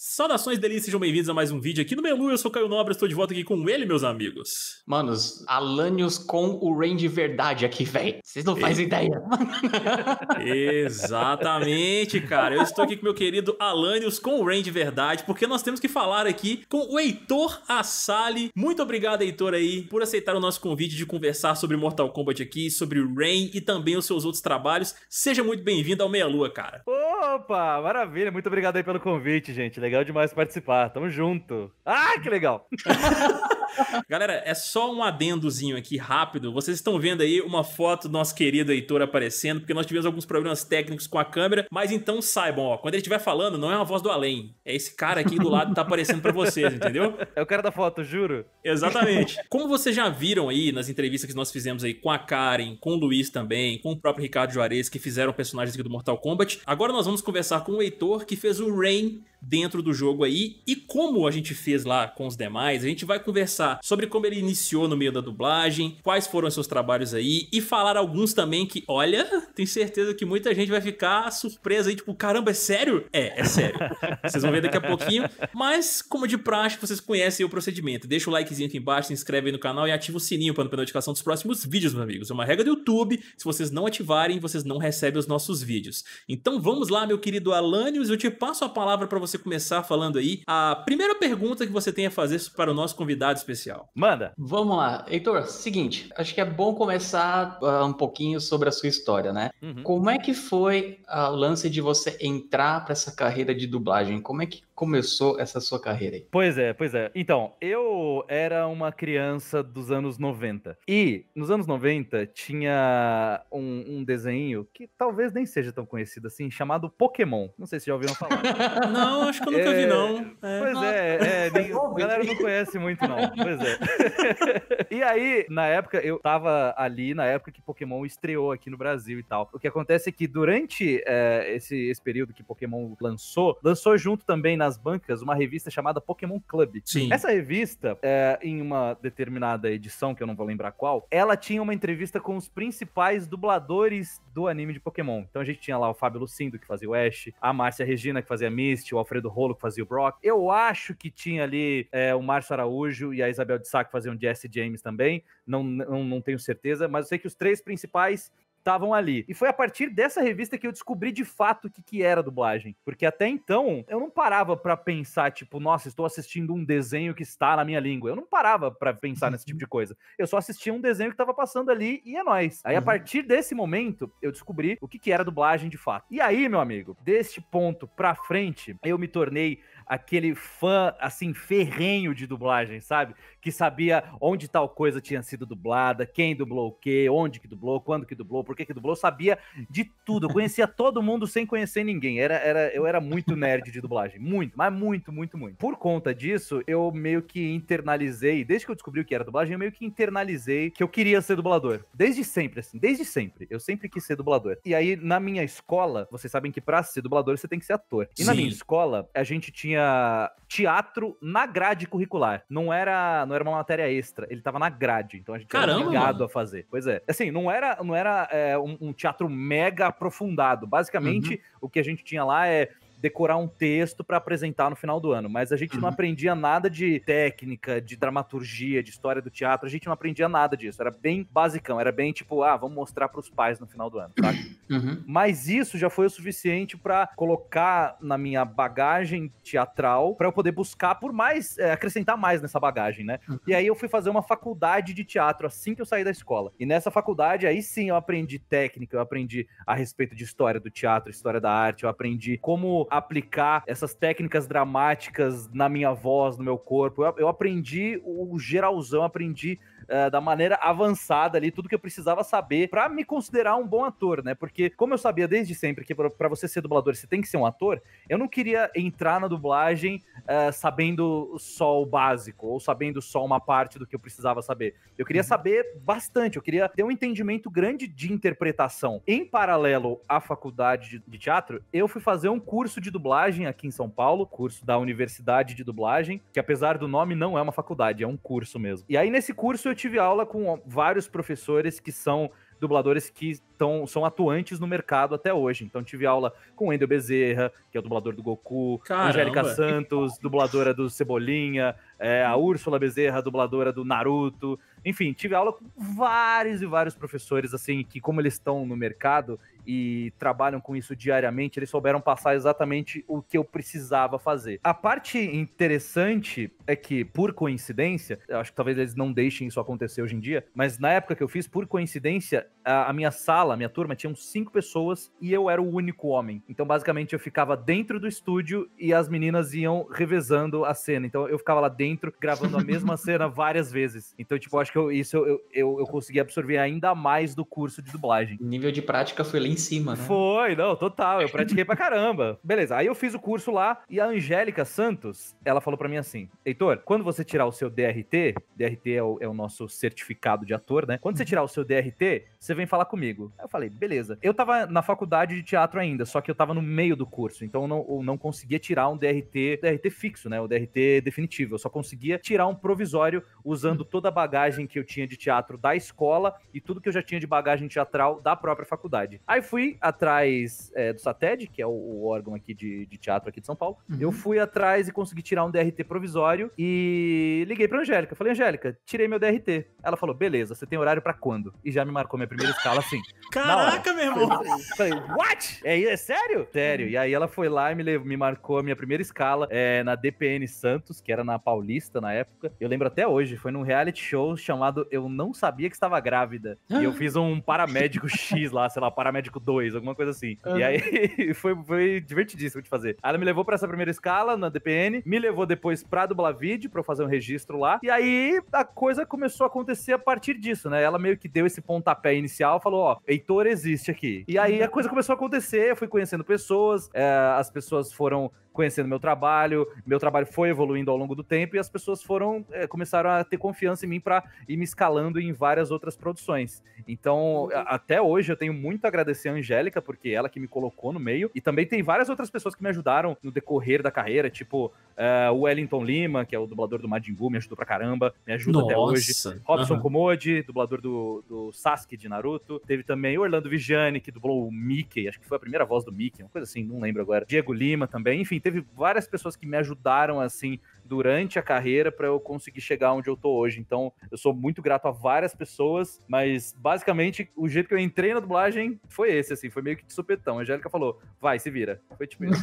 Saudações delícias, sejam bem-vindos a mais um vídeo aqui no Melu, eu sou Caio Nobre, estou de volta aqui com ele, meus amigos. Manos, Alanios com o Rain de verdade aqui, véi. Vocês não fazem ideia. Exatamente, cara. Eu estou aqui com meu querido Alanios com o Rain de verdade, porque nós temos que falar aqui com o Heitor Assali. Muito obrigado, Heitor, aí, por aceitar o nosso convite de conversar sobre Mortal Kombat aqui, sobre o Rain e também os seus outros trabalhos. Seja muito bem-vindo ao Meia Lua, cara. Opa, maravilha. Muito obrigado aí pelo convite, gente. Legal demais participar. Tamo junto. Ah, que legal! Galera, é só um adendozinho aqui rápido. Vocês estão vendo aí uma foto do nosso querido Heitor aparecendo, porque nós tivemos alguns problemas técnicos com a câmera. Mas então saibam, ó, quando ele estiver falando, não é uma voz do além. É esse cara aqui do lado que tá aparecendo para vocês, entendeu? É o cara da foto, juro. Exatamente. Como vocês já viram aí nas entrevistas que nós fizemos aí com a Karen, com o Luiz também, com o próprio Ricardo Juarez, que fizeram personagens aqui do Mortal Kombat, agora nós vamos conversar com o Heitor, que fez o Rain dentro dentro do jogo aí e como a gente fez lá com os demais. A gente vai conversar sobre como ele iniciou no meio da dublagem, quais foram seus trabalhos aí e falar alguns também que, olha, tenho certeza que muita gente vai ficar surpresa aí, tipo, caramba, é sério? É, é sério. vocês vão ver daqui a pouquinho, mas como de praxe, vocês conhecem o procedimento. Deixa o likezinho aqui embaixo, se inscreve aí no canal e ativa o sininho para não perder notificação dos próximos vídeos, meus amigos. É uma regra do YouTube, se vocês não ativarem, vocês não recebem os nossos vídeos. Então vamos lá, meu querido Alanios, eu te passo a palavra para você começar começar falando aí a primeira pergunta que você tem a fazer para o nosso convidado especial. Manda. Vamos lá. Heitor, seguinte, acho que é bom começar uh, um pouquinho sobre a sua história, né? Uhum. Como é que foi ah, o lance de você entrar para essa carreira de dublagem? Como é que começou essa sua carreira aí? Pois é, pois é. Então, eu era uma criança dos anos 90. E nos anos 90 tinha um, um desenho que talvez nem seja tão conhecido assim, chamado Pokémon. Não sei se já ouviram falar. não, acho que eu nunca é... vi, não. É, pois é, é nem... a galera não conhece muito, não. Pois é. e aí, na época, eu tava ali na época que Pokémon estreou aqui no Brasil e tal. O que acontece é que durante é, esse, esse período que Pokémon lançou, lançou junto também na nas bancas uma revista chamada Pokémon Club. Sim. Essa revista, é, em uma determinada edição, que eu não vou lembrar qual, ela tinha uma entrevista com os principais dubladores do anime de Pokémon. Então a gente tinha lá o Fábio Lucindo, que fazia o Ash, a Márcia Regina, que fazia Misty, o Alfredo Rolo, que fazia o Brock. Eu acho que tinha ali é, o Márcio Araújo e a Isabel de Sá, que faziam Jesse James também. Não, não, não tenho certeza, mas eu sei que os três principais estavam ali. E foi a partir dessa revista que eu descobri de fato o que, que era dublagem. Porque até então, eu não parava para pensar, tipo, nossa, estou assistindo um desenho que está na minha língua. Eu não parava para pensar nesse tipo de coisa. Eu só assistia um desenho que tava passando ali e é nóis. Aí, a uhum. partir desse momento, eu descobri o que, que era dublagem de fato. E aí, meu amigo, deste ponto pra frente, eu me tornei aquele fã, assim, ferrenho de dublagem, sabe? Que sabia onde tal coisa tinha sido dublada, quem dublou o quê, onde que dublou, quando que dublou, por que que dublou, sabia de tudo. Eu conhecia todo mundo sem conhecer ninguém. Era, era, eu era muito nerd de dublagem, muito, mas muito, muito, muito. Por conta disso, eu meio que internalizei, desde que eu descobri o que era dublagem, eu meio que internalizei que eu queria ser dublador. Desde sempre, assim, desde sempre. Eu sempre quis ser dublador. E aí, na minha escola, vocês sabem que pra ser dublador você tem que ser ator. E Sim. na minha escola, a gente tinha tinha teatro na grade curricular. Não era, não era uma matéria extra, ele tava na grade, então a gente Caramba, era obrigado mano. a fazer. Pois é. Assim, não era, não era é, um, um, teatro mega aprofundado. Basicamente, uhum. o que a gente tinha lá é decorar um texto para apresentar no final do ano. Mas a gente uhum. não aprendia nada de técnica, de dramaturgia, de história do teatro. A gente não aprendia nada disso. Era bem basicão. Era bem tipo, ah, vamos mostrar para os pais no final do ano. Uhum. Mas isso já foi o suficiente para colocar na minha bagagem teatral para eu poder buscar por mais, é, acrescentar mais nessa bagagem, né? Uhum. E aí eu fui fazer uma faculdade de teatro assim que eu saí da escola. E nessa faculdade, aí sim eu aprendi técnica, eu aprendi a respeito de história do teatro, história da arte, eu aprendi como aplicar essas técnicas dramáticas na minha voz, no meu corpo. Eu, eu aprendi o geralzão, aprendi eh, da maneira avançada ali, tudo que eu precisava saber para me considerar um bom ator, né? Porque, como eu sabia desde sempre que para você ser dublador você tem que ser um ator, eu não queria entrar na dublagem uh, sabendo só o básico, ou sabendo só uma parte do que eu precisava saber. Eu queria uhum. saber bastante, eu queria ter um entendimento grande de interpretação. Em paralelo à faculdade de, de teatro, eu fui fazer um curso de dublagem aqui em São Paulo, curso da Universidade de Dublagem, que apesar do nome, não é uma faculdade, é um curso mesmo. E aí, nesse curso, eu tive aula com vários professores que são dubladores que tão, são atuantes no mercado até hoje. Então tive aula com Endo Bezerra, que é o dublador do Goku, Caramba. Angélica Santos, dubladora do Cebolinha, é, a Úrsula Bezerra, dubladora do Naruto. Enfim, tive aula com vários e vários professores, assim, que como eles estão no mercado e trabalham com isso diariamente, eles souberam passar exatamente o que eu precisava fazer. A parte interessante é que, por coincidência, eu acho que talvez eles não deixem isso acontecer hoje em dia, mas na época que eu fiz, por coincidência, a, a minha sala sala, minha turma, tinham cinco pessoas e eu era o único homem. Então, basicamente, eu ficava dentro do estúdio e as meninas iam revezando a cena. Então, eu ficava lá dentro gravando a mesma cena várias vezes. Então, tipo, acho que eu, isso eu, eu, eu consegui absorver ainda mais do curso de dublagem. Nível de prática foi lá em cima, né? Foi, não, total. Eu pratiquei pra caramba. Beleza, aí eu fiz o curso lá e a Angélica Santos, ela falou para mim assim: Heitor, quando você tirar o seu DRT, DRT é o, é o nosso certificado de ator, né? Quando você uhum. tirar o seu DRT, você vem falar comigo. Eu falei, beleza. Eu tava na faculdade de teatro ainda, só que eu tava no meio do curso, então eu não, eu não conseguia tirar um DRT, DRT fixo, né? O DRT definitivo. Eu só conseguia tirar um provisório usando hum. toda a bagagem que eu tinha de teatro da escola e tudo que eu já tinha de bagagem teatral da própria faculdade. Aí fui atrás é, do SATED, que é o, o órgão aqui de, de, teatro aqui de São Paulo. Uhum. Eu fui atrás e consegui tirar um DRT provisório e liguei pra Angélica. Falei, Angélica, tirei meu DRT. Ela falou, beleza, você tem horário para quando? E já me marcou minha primeira escala assim. Caraca, meu irmão! falei, what? É, é sério? Sério. E aí ela foi lá e me, levou, me marcou a minha primeira escala é, na DPN Santos, que era na Paulista na época. Eu lembro até hoje, foi num reality show chamado Eu Não Sabia Que Estava Grávida. e eu fiz um paramédico X lá, sei lá, paramédico 2, alguma coisa assim. E aí foi, foi divertidíssimo de fazer. ela me levou para essa primeira escala na DPN, me levou depois pra dublar vídeo, pra eu fazer um registro lá. E aí a coisa começou a acontecer a partir disso, né? Ela meio que deu esse pontapé inicial, falou, ó, oh, Heitor existe aqui. E aí a coisa começou a acontecer, eu fui conhecendo pessoas, é, as pessoas foram conhecendo meu trabalho, meu trabalho foi evoluindo ao longo do tempo e as pessoas foram é, começaram a ter confiança em mim para ir me escalando em várias outras produções. Então, até hoje eu tenho muito a agradecer a Angélica, porque ela que me colocou no meio, e também tem várias outras pessoas que me ajudaram no decorrer da carreira, tipo eh, o uh, Wellington Lima, que é o dublador do Majin Buu, me ajudou pra caramba, me ajuda Nossa. até hoje. Robson uhum. Komodi, dublador do, do Sasuke de Naruto. Teve também Orlando Vigiani, que dublou o Mickey, acho que foi a primeira voz do Mickey, uma coisa assim, não lembro agora. Diego Lima também, enfim, teve várias pessoas que me ajudaram, assim, durante a carreira para eu conseguir chegar onde eu tô hoje. Então, eu sou muito grato a várias pessoas, mas basicamente o jeito que eu entrei na dublagem foi esse, assim, foi meio que de supetão. A Angélica falou, vai, se vira. Foi tipo isso.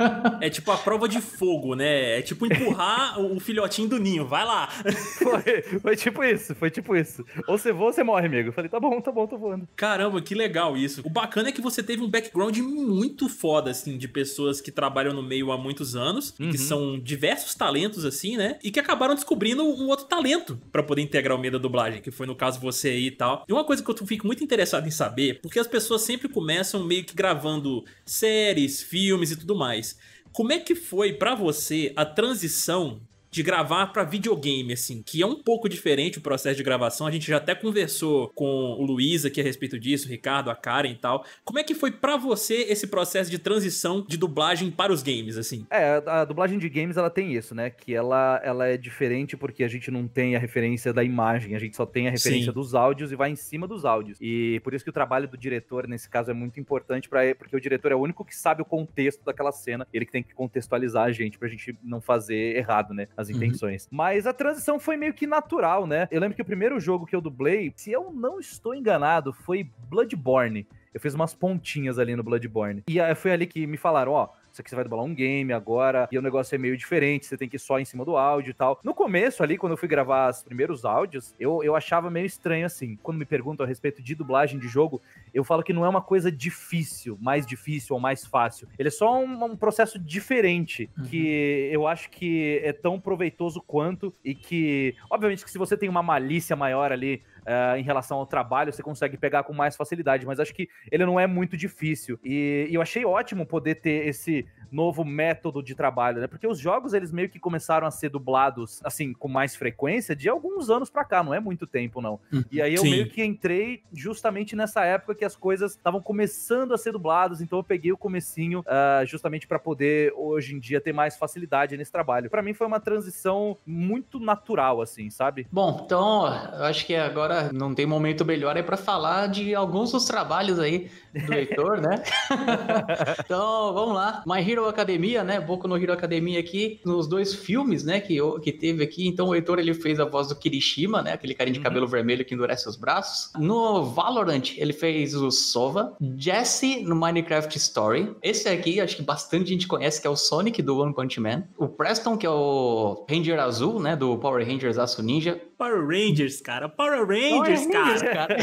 é tipo a prova de fogo, né? É tipo empurrar o filhotinho do ninho, vai lá. foi, foi tipo isso, foi tipo isso. Ou você voa ou você morre, amigo. Eu falei, tá bom, tá bom, tô voando. Caramba, que legal isso. O bacana é que você teve um background muito foda, assim, de pessoas que trabalham no meio há muitos anos, uhum. que são diversos talentos, assim, né? E que acabaram descobrindo um outro talento para poder integrar o meio da dublagem, que foi no caso você aí e tal. E uma coisa que eu fico muito interessado em saber, porque as pessoas sempre começam meio que gravando séries, filmes e tudo mais. Como é que foi para você a transição de gravar para videogame, assim, que é um pouco diferente o processo de gravação. A gente já até conversou com o Luiz aqui a respeito disso, o Ricardo, a Karen e tal. Como é que foi para você esse processo de transição de dublagem para os games, assim? É, a dublagem de games ela tem isso, né? Que ela, ela é diferente porque a gente não tem a referência da imagem, a gente só tem a referência Sim. dos áudios e vai em cima dos áudios. E por isso que o trabalho do diretor nesse caso é muito importante para porque o diretor é o único que sabe o contexto daquela cena, ele que tem que contextualizar a gente pra gente não fazer errado, né? as uhum. intenções. Uhum. Mas a transição foi meio que natural, né? Eu lembro que o primeiro jogo que eu dublei, se eu não estou enganado, foi Bloodborne. Eu fiz umas pontinhas ali no Bloodborne. E eh, foi ali que me falaram, ó, oh, isso aqui você vai dublar um game agora, e o negócio é meio diferente, você tem que ir só em cima do áudio e tal. No começo ali, quando eu fui gravar os primeiros áudios, eu, eu achava meio estranho assim. Quando me perguntam a respeito de dublagem de jogo, eu falo que não é uma coisa difícil, mais difícil ou mais fácil. Ele é só um, um processo diferente, uhum. que eu acho que é tão proveitoso quanto, e que, obviamente, que se você tem uma malícia maior ali ah, em relação ao trabalho, você consegue pegar com mais facilidade, mas acho que ele não é muito difícil. E, e eu achei ótimo poder ter esse novo método de trabalho, né? Porque os jogos, eles meio que começaram a ser dublados, assim, com mais frequência de alguns anos para cá, não é muito tempo, não. Hum, e aí eu sim. meio que entrei justamente nessa época que as coisas estavam começando a ser dubladas, então eu peguei o comecinho uh, justamente para poder, hoje em dia, ter mais facilidade nesse trabalho. Para mim foi uma transição muito natural, assim, sabe? Bom, então, eu acho que agora agora não tem momento melhor aí para falar de alguns dos trabalhos aí do Heitor, né? então, vamos lá. My Hero Academia, né? Boku no Hero Academia aqui, nos dois filmes, né, que, que teve aqui. Então, o Heitor, ele fez a voz do Kirishima, né? Aquele carinha de uhum. cabelo uhum. vermelho que endurece os braços. No Valorant, ele fez o Sova. Jesse, no Minecraft Story. Esse aqui, acho que bastante gente conhece, que é o Sonic do One Punch Man. O Preston, que é o Ranger Azul, né? Do Power Rangers Aço Ninja. Power Rangers, cara. Power Rangers Rangers, não, cara. cara.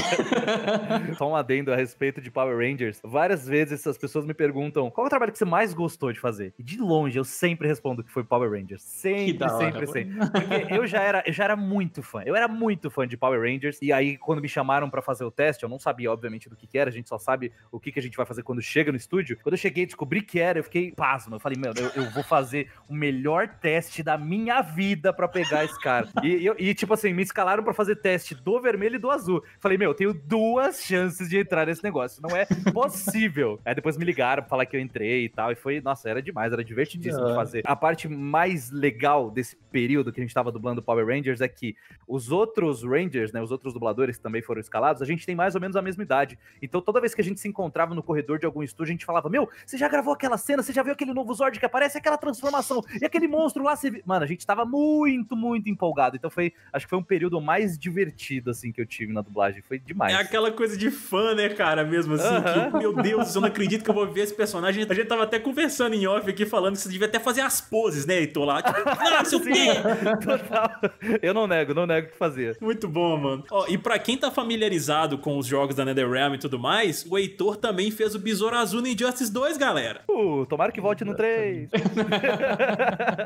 Só um adendo a respeito de Power Rangers. Várias vezes as pessoas me perguntam qual é o trabalho que você mais gostou de fazer. E de longe eu sempre respondo que foi Power Rangers. Sempre, hora, sempre, mano. Né? sempre. Porque eu já era, eu já era muito fã. Eu era muito fã de Power Rangers. E aí, quando me chamaram para fazer o teste, eu não sabia, obviamente, do que, que era. A gente só sabe o que, que a gente vai fazer quando chega no estúdio. Quando eu cheguei e descobri que era, eu fiquei pasmo. Eu falei, meu, eu, eu vou fazer o melhor teste da minha vida para pegar esse cara. E, e, tipo assim, me escalaram para fazer teste do vermelho e do azul. Falei, meu, eu tenho duas chances de entrar nesse negócio. Não é possível. Aí depois me ligaram pra falar que eu entrei e tal. E foi, nossa, era demais, era divertidíssimo não. de é. fazer. A parte mais legal desse período que a gente tava dublando Power Rangers é que os outros Rangers, né? Os outros dubladores que também foram escalados, a gente tem mais ou menos a mesma idade. Então toda vez que a gente se encontrava no corredor de algum estúdio, a gente falava: Meu, você já gravou aquela cena? Você já viu aquele novo Zord que aparece? Aquela transformação? E aquele monstro lá? Você... Mano, a gente tava muito, muito empolgado. Então foi, acho que foi um período mais divertido, assim, que eu tive na dublagem. Foi é demais. É aquela coisa de fã, né, cara, mesmo assim. Uh -huh. que, meu Deus, eu não acredito que eu vou ver esse personagem. A gente tava até conversando em off aqui, falando que você devia até fazer as poses, né, Heitor? Lá, tipo, nossa, ah, quê? Total. Eu não nego, não nego que fazer Muito bom, mano. Ó, e pra quem tá familiarizado com os jogos da NetherRealm e tudo mais, o Heitor também fez o Besouro Azul no Injustice 2, galera. Uh, tomara que volte no 3.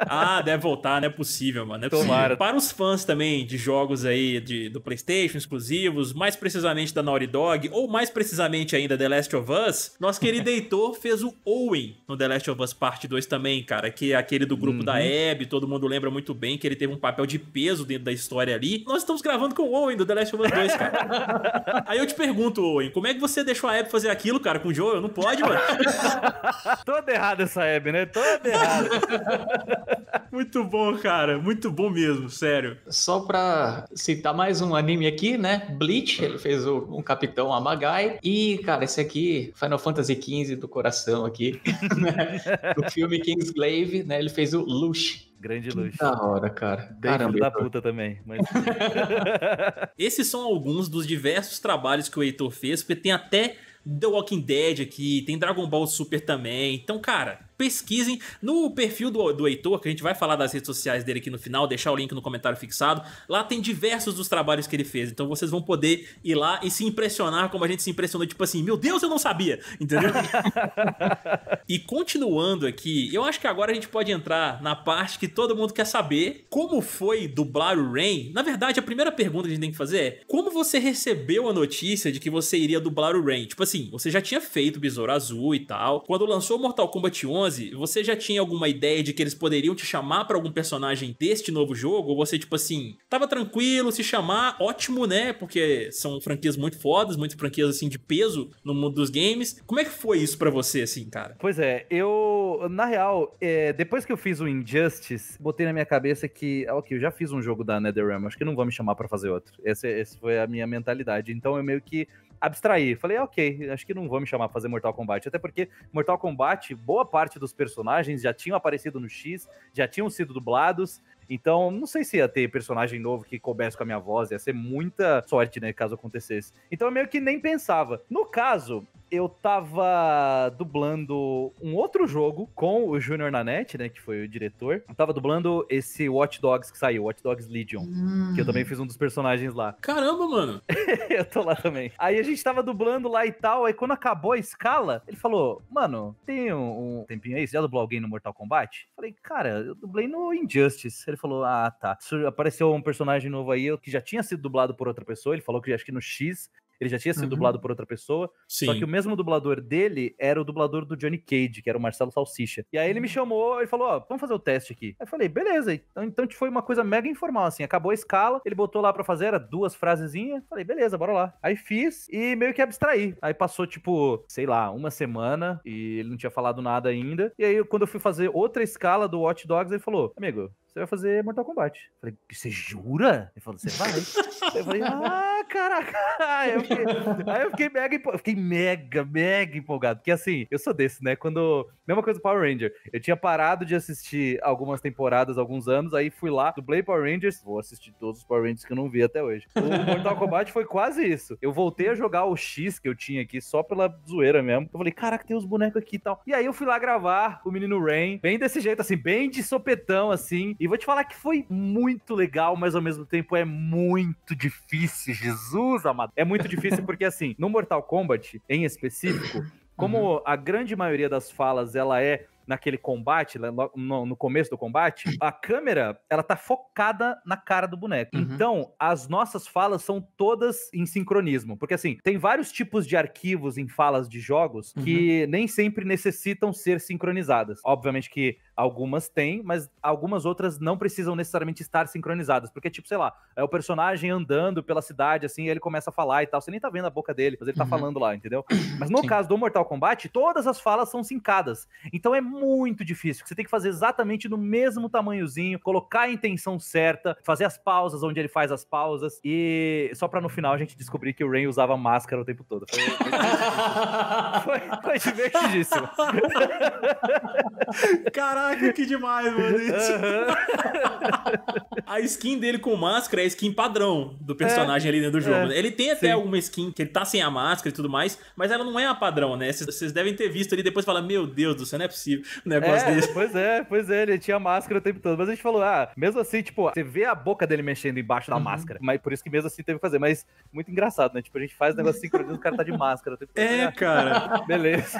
ah, deve voltar, não é possível, mano. é possível. Tomara. Para os fãs também de jogos aí de, do PlayStation, PlayStation exclusivos, mais precisamente da Naughty Dog, ou mais precisamente ainda The Last of Us, nosso querido Heitor fez o Owen no The Last of Us Parte 2 também, cara, que é aquele do grupo uhum. da Abby, todo mundo lembra muito bem que ele teve um papel de peso dentro da história ali. Nós estamos gravando com o Owen do The Last of Us 2, cara. Aí eu te pergunto, Owen, como é que você deixou a Abby fazer aquilo, cara, com o Joel? Não pode, mano. Toda errada essa Abby, né? Toda errada. muito bom, cara. Muito bom mesmo, sério. Só pra citar mais um anime aqui, né? Bleach, ele fez o, um Capitão Amagai. E, cara, esse aqui, Final Fantasy XV do coração aqui, né? do filme Kingsglaive, né? Ele fez o Lush, Grande luz. Da hora, cara. Bem Caramba, da puta também. Mas... Esses são alguns dos diversos trabalhos que o Heitor fez, porque tem até The Walking Dead aqui, tem Dragon Ball Super também. Então, cara, pesquisem no perfil do, do Heitor, que a gente vai falar das redes sociais dele aqui no final, deixar o link no comentário fixado. Lá tem diversos dos trabalhos que ele fez, então vocês vão poder ir lá e se impressionar como a gente se impressionou, tipo assim, meu Deus, eu não sabia, entendeu? e continuando aqui, eu acho que agora a gente pode entrar na parte que todo mundo quer saber, como foi dublar o Rain. Na verdade, a primeira pergunta que a gente tem que fazer é, como você recebeu a notícia de que você iria dublar o Rain? Tipo assim, você já tinha feito Besouro Azul e tal, quando lançou Mortal Kombat 11, você já tinha alguma ideia de que eles poderiam te chamar para algum personagem deste novo jogo? Ou você, tipo assim, tava tranquilo, se chamar, ótimo, né? Porque são franquias muito fodas, muitas franquias, assim, de peso no mundo dos games. Como é que foi isso para você, assim, cara? Pois é, eu, na real, é, depois que eu fiz o Injustice, botei na minha cabeça que, ah, ok, eu já fiz um jogo da NetherRealm, acho que não vão me chamar para fazer outro. Essa, essa foi a minha mentalidade. Então eu meio que abstrair. Falei, ah, ok, acho que não vou me chamar pra fazer Mortal Kombat. Até porque Mortal Kombat, boa parte dos personagens já tinham aparecido no X, já tinham sido dublados, então, não sei se ia ter personagem novo que coubesse com a minha voz, ia ser muita sorte, né, caso acontecesse. Então, eu meio que nem pensava. No caso, eu tava dublando um outro jogo com o Junior Nanette né, que foi o diretor. Eu tava dublando esse Watch Dogs que saiu, Watch Dogs Legion, hum. que eu também hum. fiz um dos personagens lá. Caramba, mano! eu tô lá também. Aí a gente tava dublando lá e tal, aí quando acabou a escala, ele falou, mano, tem um, um tempinho aí, você já dublou alguém no Mortal Kombat? Eu falei, cara, eu dublei no Injustice. Ele falou: Ah, tá. Apareceu um personagem novo aí que já tinha sido dublado por outra pessoa. Ele falou que acho que no X ele já tinha sido uhum. dublado por outra pessoa. Sim. Só que o mesmo dublador dele era o dublador do Johnny Cage, que era o Marcelo Salsicha. E aí ele me uhum. chamou e falou: Ó, oh, vamos fazer o teste aqui. Aí eu falei: beleza. Então, então foi uma coisa mega informal, assim. Acabou a escala, ele botou lá pra fazer, era duas frasezinhas. Falei: beleza, bora lá. Aí fiz e meio que abstraí. Aí passou, tipo, sei lá, uma semana e ele não tinha falado nada ainda. E aí, quando eu fui fazer outra escala do Watch Dogs, ele falou: amigo, você vai fazer Mortal Kombat. Eu falei, você jura? Ele falou, você vai. eu falei, ah, caraca! Aí eu fiquei, aí eu fiquei mega empolgado. Fiquei mega, mega empolgado. Porque assim, eu sou desse, né? Quando. Mesma coisa do Power Ranger. Eu tinha parado de assistir algumas temporadas, alguns anos, aí fui lá, Play Power Rangers. Vou assistir todos os Power Rangers que eu não vi até hoje. O Mortal Kombat foi quase isso. Eu voltei a jogar o X que eu tinha aqui só pela zoeira mesmo. Eu falei, caraca, tem uns bonecos aqui e tal. E aí eu fui lá gravar o menino Rain, bem desse jeito, assim, bem de sopetão, assim. E vou te falar que foi muito legal, mas ao mesmo tempo é muito difícil de Jesus amado. É muito difícil porque, assim, no Mortal Kombat, em específico, como uhum. a grande maioria das falas, ela é naquele combate, né, no, começo do combate, a câmera, ela tá focada na cara do boneco. Uhum. Então, as nossas falas são todas em sincronismo. Porque, assim, tem vários tipos de arquivos em falas de jogos que uhum. nem sempre necessitam ser sincronizadas. Obviamente que Algumas têm, mas algumas outras não precisam necessariamente estar sincronizadas. Porque, tipo, sei lá, é o personagem andando pela cidade, assim, ele começa a falar e tal. Você nem tá vendo a boca dele, mas ele tá uhum. falando lá, entendeu? Mas no Sim. caso do Mortal Kombat, todas as falas são sincadas. Então é muito difícil. Você tem que fazer exatamente no mesmo tamanhozinho, colocar a intenção certa, fazer as pausas onde ele faz as pausas. E só pra no final a gente descobrir que o Rain usava máscara o tempo todo. Foi, foi, foi divertidíssimo. Caralho! Caraca, que demais, mano. Uhum. a skin dele com máscara é a skin padrão do é. personagem é. ali dentro do é. jogo. É. Ele tem até Sim. alguma skin que ele tá sem a máscara e tudo mais, mas ela não é a padrão, né? Vocês devem ter visto ali depois falar: Meu Deus do céu, não é possível um negócio é, desse. Pois é, pois é, ele tinha máscara o tempo todo. Mas a gente falou: Ah, mesmo assim, tipo, você vê a boca dele mexendo embaixo da uhum. máscara. Mas por isso que mesmo assim teve que fazer. Mas muito engraçado, né? Tipo, a gente faz negócio sincronizado, o cara tá de máscara. o tempo todo. É, né? cara. Beleza.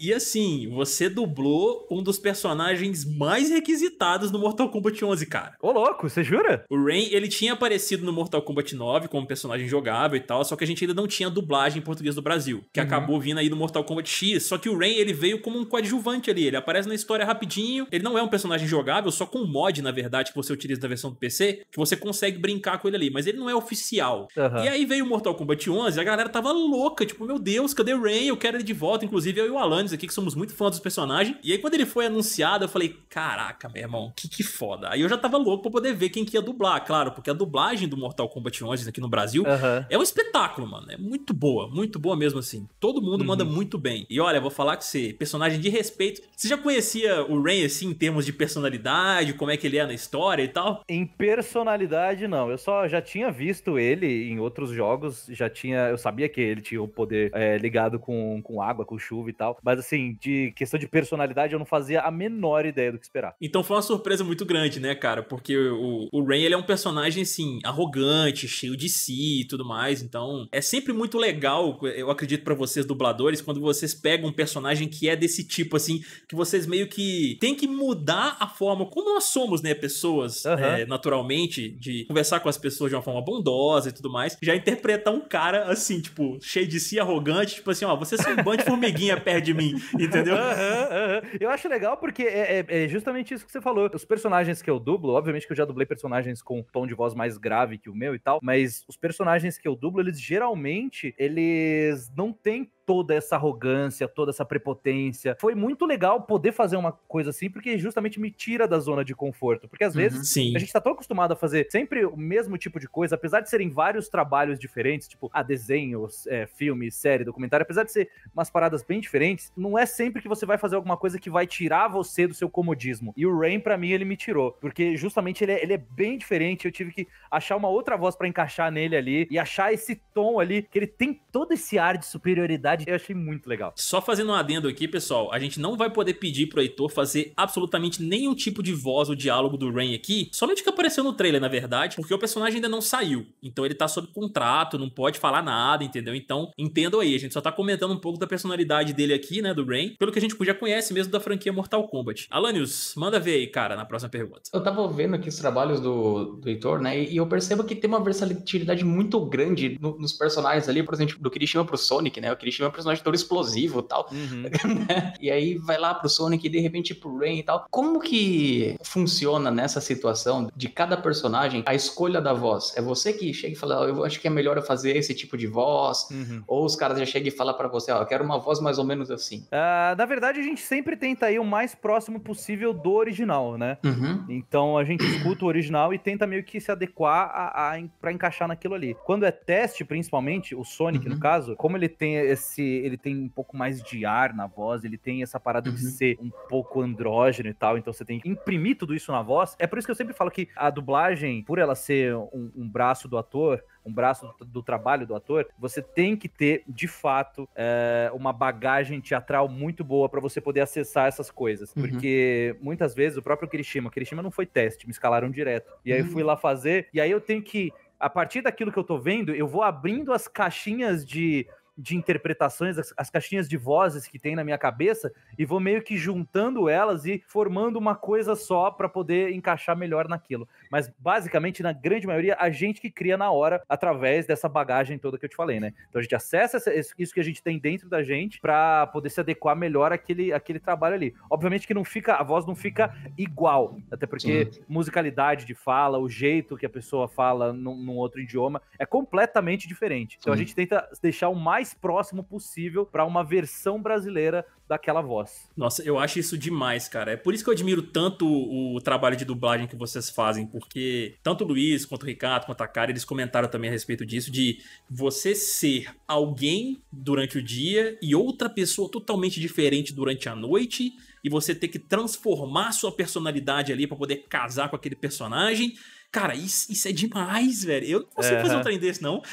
E assim, você dublou um dos personagens personagens mais requisitados no Mortal Kombat 11, cara. Ô, louco, você jura? O Rain, ele tinha aparecido no Mortal Kombat 9 como personagem jogável e tal, só que a gente ainda não tinha dublagem em português do Brasil, que uhum. acabou vindo aí no Mortal Kombat X. Só que o Rain, ele veio como um coadjuvante ali, ele aparece na história rapidinho, ele não é um personagem jogável, só com um mod, na verdade, que você utiliza na versão do PC, que você consegue brincar com ele ali, mas ele não é oficial. Uhum. E aí veio o Mortal Kombat 11, a galera tava louca, tipo, meu Deus, cadê o Rain? Eu quero ele de volta, inclusive eu e o Alanis aqui, que somos muito fãs dos personagens. E aí quando ele foi anunciado, falei, caraca, meu irmão, que que foda. Aí eu já tava louco pra poder ver quem que ia dublar, claro, porque a dublagem do Mortal Kombat 11 aqui no Brasil uhum. é um espetáculo, mano. É muito boa, muito boa mesmo assim. Todo mundo uhum. manda muito bem. E olha, vou falar que você, personagem de respeito. Você já conhecia o Ren assim em termos de personalidade, como é que ele é na história e tal? Em personalidade não. Eu só já tinha visto ele em outros jogos, já tinha, eu sabia que ele tinha o poder é, ligado com, com água, com chuva e tal, mas assim, de questão de personalidade eu não fazia a menor menor ideia do que esperar. Então foi uma surpresa muito grande, né, cara? Porque o, o Rain, ele é um personagem, assim, arrogante, cheio de si e tudo mais. Então é sempre muito legal, eu acredito para vocês dubladores, quando vocês pegam um personagem que é desse tipo, assim, que vocês meio que tem que mudar a forma como nós somos, né, pessoas, uhum. é, naturalmente, de conversar com as pessoas de uma forma bondosa e tudo mais. Já interpretar um cara, assim, tipo, cheio de si, arrogante, tipo assim, ó, vocês são um bando de formiguinha perto de mim, entendeu? Uhum, uhum. Eu acho legal porque é, é, é, justamente isso que você falou. Os personagens que eu dublo, obviamente que eu já dublei personagens com um tom de voz mais grave que o meu e tal, mas os personagens que eu dublo, eles geralmente, eles não têm toda essa arrogância, toda essa prepotência. Foi muito legal poder fazer uma coisa assim, porque justamente me tira da zona de conforto. Porque às uhum, vezes sim. a gente tá tão acostumado a fazer sempre o mesmo tipo de coisa, apesar de serem vários trabalhos diferentes, tipo, a ah, desenhos, é, filme, série, documentário, apesar de ser umas paradas bem diferentes, não é sempre que você vai fazer alguma coisa que vai tirar você do seu comodismo. E o Rain, para mim, ele me tirou. Porque justamente ele é, ele é bem diferente. Eu tive que achar uma outra voz para encaixar nele ali e achar esse tom ali, que ele tem todo esse ar de superioridade verdade, eu achei muito legal. Só fazendo um adendo aqui, pessoal, a gente não vai poder pedir pro Heitor fazer absolutamente nenhum tipo de voz ou diálogo do Rain aqui, somente que apareceu no trailer, na verdade, porque o personagem ainda não saiu. Então ele tá sob contrato, não pode falar nada, entendeu? Então, entendo aí, a gente só tá comentando um pouco da personalidade dele aqui, né, do Rain, pelo que a gente já conhece mesmo da franquia Mortal Kombat. Alanius, manda ver aí, cara, na próxima pergunta. Eu tava vendo aqui os trabalhos do, do Heitor, né, e eu percebo que tem uma versatilidade muito grande no, nos personagens ali, por exemplo, do Kirishima pro Sonic, né, o Kirishima um personagem todo explosivo tal. Uhum. e aí vai lá pro Sonic e de repente pro Rain e tal. Como que funciona nessa situação de cada personagem a escolha da voz? É você que chega e fala, oh, eu acho que é melhor eu fazer esse tipo de voz? Uhum. Ou os caras já chegam e falam para você, ó, oh, eu quero uma voz mais ou menos assim? Uh, na verdade, a gente sempre tenta ir o mais próximo possível do original, né? Uhum. Então a gente escuta o original e tenta meio que se adequar a, a para encaixar naquilo ali. Quando é teste, principalmente, o Sonic, no uhum. caso, como ele tem esse parece. Ele tem um pouco mais de ar na voz, ele tem essa parada uhum. de ser um pouco andrógeno e tal, então você tem que imprimir tudo isso na voz. É por isso que eu sempre falo que a dublagem, por ela ser um, um braço do ator, um braço do, do, trabalho do ator, você tem que ter, de fato, é, uma bagagem teatral muito boa para você poder acessar essas coisas. Uhum. Porque muitas vezes o próprio Kirishima, Kirishima não foi teste, me escalaram direto. E aí uhum. eu fui uhum. lá fazer, e aí eu tenho que. A partir daquilo que eu tô vendo, eu vou abrindo as caixinhas de de interpretações, as, as, caixinhas de vozes que tem na minha cabeça e vou meio que juntando elas e formando uma coisa só para poder encaixar melhor naquilo. Mas basicamente, na grande maioria, a gente que cria na hora através dessa bagagem toda que eu te falei, né? Então a gente acessa essa, isso que a gente tem dentro da gente para poder se adequar melhor àquele, àquele trabalho ali. Obviamente que não fica, a voz não fica igual, até porque Sim. musicalidade de fala, o jeito que a pessoa fala num, num outro idioma é completamente diferente. Então Sim. a gente tenta deixar o mais mais próximo possível para uma versão brasileira daquela voz. Nossa, eu acho isso demais, cara. É por isso que eu admiro tanto o, o trabalho de dublagem que vocês fazem, porque tanto o Luiz, quanto o Ricardo, quanto a Cara, eles comentaram também a respeito disso, de você ser alguém durante o dia e outra pessoa totalmente diferente durante a noite, e você ter que transformar sua personalidade ali para poder casar com aquele personagem. Cara, isso, isso é demais, velho. Eu não consigo uhum. fazer um trem desse, não.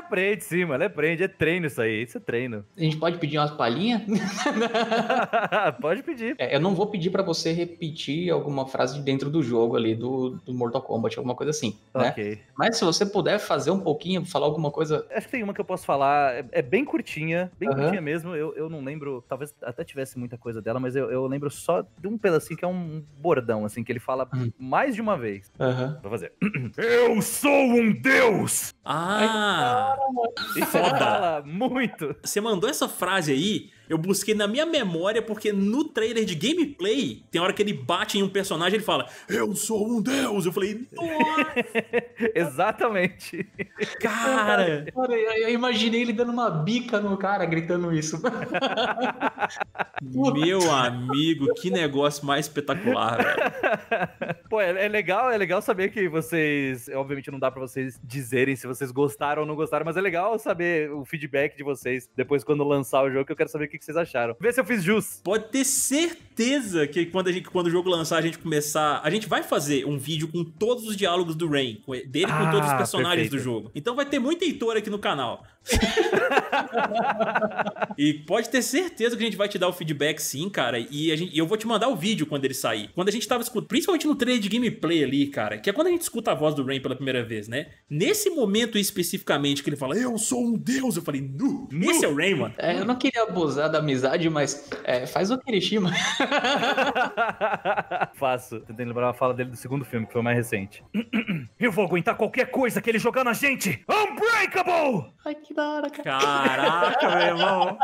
aprende, sim, mano. aprende, é treino isso aí. Isso é treino. A gente pode pedir umas palhinhas? pode pedir. É, eu não vou pedir para você repetir alguma frase dentro do jogo ali, do, do Mortal Kombat, alguma coisa assim. Né? Ok. Né? Mas se você puder fazer um pouquinho, falar alguma coisa. Acho que tem uma que eu posso falar. É, é bem curtinha, bem uhum. curtinha mesmo. Eu, eu não lembro, talvez até tivesse muita coisa dela, mas eu, eu lembro só de um pedacinho que é um bordão, assim, que ele fala uhum. mais de uma vez. Uhum. Vou fazer. eu sou um deus! ah. Fala muito. Você mandou essa frase aí eu busquei na minha memória, porque no trailer de gameplay, tem hora que ele bate em um personagem e ele fala: Eu sou um deus! Eu falei, Exatamente. Cara. cara! eu imaginei ele dando uma bica no cara gritando isso. Meu amigo, que negócio mais espetacular, velho. Pô, é, é, legal, é legal saber que vocês. Obviamente não dá para vocês dizerem se vocês gostaram ou não gostaram, mas é legal saber o feedback de vocês depois quando lançar o jogo, que eu quero saber o que que vocês acharam. Vê se eu fiz jus. Pode ter certeza que quando, a gente, quando o jogo lançar, a gente começar. A gente vai fazer um vídeo com todos os diálogos do Rain, dele com todos os ah, personagens perfeito. do jogo. Então vai ter muita Heitor aqui no canal e pode ter certeza que a gente vai te dar o feedback sim, cara. E, gente, e eu vou te mandar o vídeo quando ele sair. Quando a gente tava escutando, principalmente no trailer de gameplay ali, cara, que é quando a gente escuta a voz do Rain pela primeira vez, né? Nesse momento especificamente que ele fala, eu sou um deus, eu falei, nu, nu. esse é o Rain, mano. É, eu não queria abusar da amizade, mas é, faz o Kirishima. Faço. Tentei lembrar uma fala dele do segundo filme, que foi o mais recente. Eu vou aguentar qualquer coisa que ele jogar na gente! Unbreakable! Ai, que da hora, cara. Caraca, meu irmão.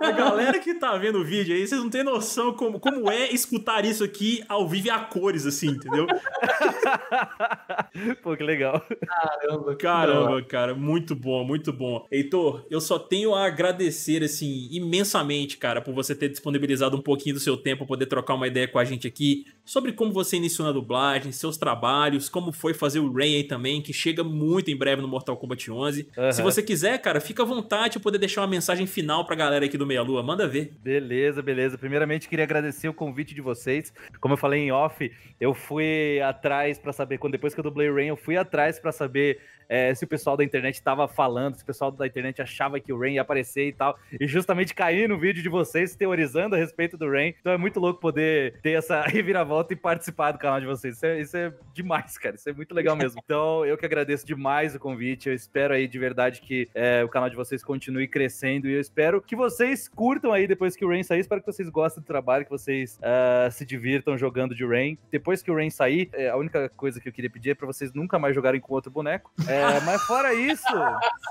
A galera que tá vendo o vídeo aí, vocês não têm noção como, como é escutar isso aqui ao vivo e a cores, assim, entendeu? Pô, que legal. Caramba, caramba, cara. Muito bom, muito bom. Heitor, eu só tenho a agradecer, assim, imensamente, cara, por você ter disponibilizado um pouquinho do seu tempo para poder trocar uma ideia com a gente aqui sobre como você iniciou na dublagem, seus trabalhos, como foi fazer o Rain aí também, que chega muito em breve no Mortal Kombat 11. Uhum. Se você quiser, cara, fica à vontade de poder deixar uma mensagem final para a galera aqui do Meia Lua, manda ver. Beleza, beleza. Primeiramente, queria agradecer o convite de vocês. Como eu falei em off, eu fui atrás para saber, quando depois que eu dublei o Rain, eu fui atrás para saber é, se o pessoal da internet estava falando, se o pessoal da internet achava que o Rain ia aparecer e tal. E justamente caí no vídeo de vocês teorizando teorizando a respeito do Rain. Então é muito louco poder ter essa reviravolta e participar do canal de vocês. Isso é, isso é demais, cara. Isso é muito legal mesmo. Então eu que agradeço demais o convite. Eu espero aí de verdade que é, o canal de vocês continue crescendo e eu espero que vocês curtam aí depois que o Rain sair. Espero que vocês gostem do trabalho, que vocês uh, se divirtam jogando de Rain. Depois que o Rain sair, é, a única coisa que eu queria pedir é pra vocês nunca mais jogarem com outro boneco. É, mas fora isso,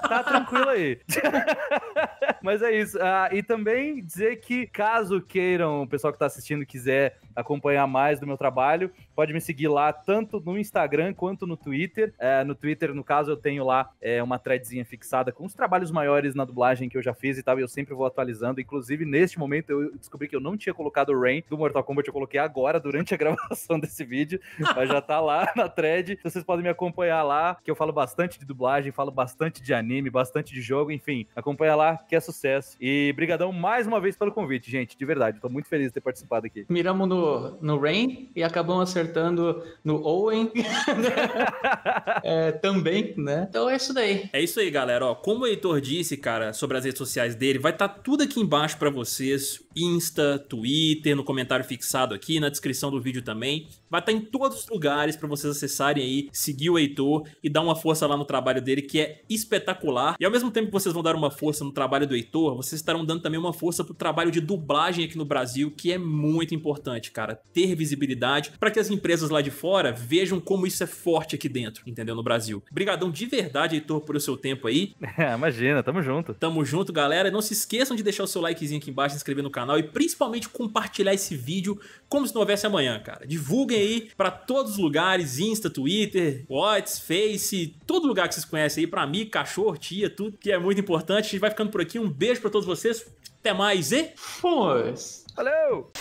tá tranquilo aí. mas é isso. Uh, e também dizer que, caso queiram, o pessoal que está assistindo quiser acompanhar mais do meu trabalho, Pode me seguir lá tanto no Instagram quanto no Twitter. É, no Twitter, no caso, eu tenho lá é, uma threadzinha fixada com os trabalhos maiores na dublagem que eu já fiz e tal, e eu sempre vou atualizando. Inclusive, neste momento, eu descobri que eu não tinha colocado o Rain do Mortal Kombat, eu coloquei agora, durante a gravação desse vídeo, mas já tá lá na thread. Então, vocês podem me acompanhar lá, que eu falo bastante de dublagem, falo bastante de anime, bastante de jogo, enfim. Acompanha lá, que é sucesso. E brigadão mais uma vez pelo convite, gente, de verdade. Tô muito feliz de ter participado aqui. Miramos no, no Rain e acabamos acertando acertando no Owen é, também, né? Então é isso daí. É isso aí, galera. Ó, como o Heitor disse, cara, sobre as redes sociais dele, vai estar tá tudo aqui embaixo para vocês. Insta, Twitter, no comentário fixado aqui, na descrição do vídeo também. Vai estar tá em todos os lugares para vocês acessarem aí, seguir o Heitor e dar uma força lá no trabalho dele, que é espetacular. E ao mesmo tempo que vocês vão dar uma força no trabalho do Heitor, vocês estarão dando também uma força pro trabalho de dublagem aqui no Brasil, que é muito importante, cara. Ter visibilidade para que as empresas lá de fora vejam como isso é forte aqui dentro, entendeu? No Brasil. Obrigadão de verdade, Heitor, o seu tempo aí. É, imagina, tamo junto. Tamo junto, galera. Não se esqueçam de deixar o seu likezinho aqui embaixo, se inscrever no canal canal e principalmente compartilhar esse vídeo como se não houvesse amanhã, cara. Divulguem aí para todos os lugares, Insta, Twitter, Whats, Face, todo lugar que vocês conhecem aí, para mim, cachorro, tia, tudo que é muito importante. A gente vai ficando por aqui. Um beijo para todos vocês. Até mais e... Fomos! Valeu!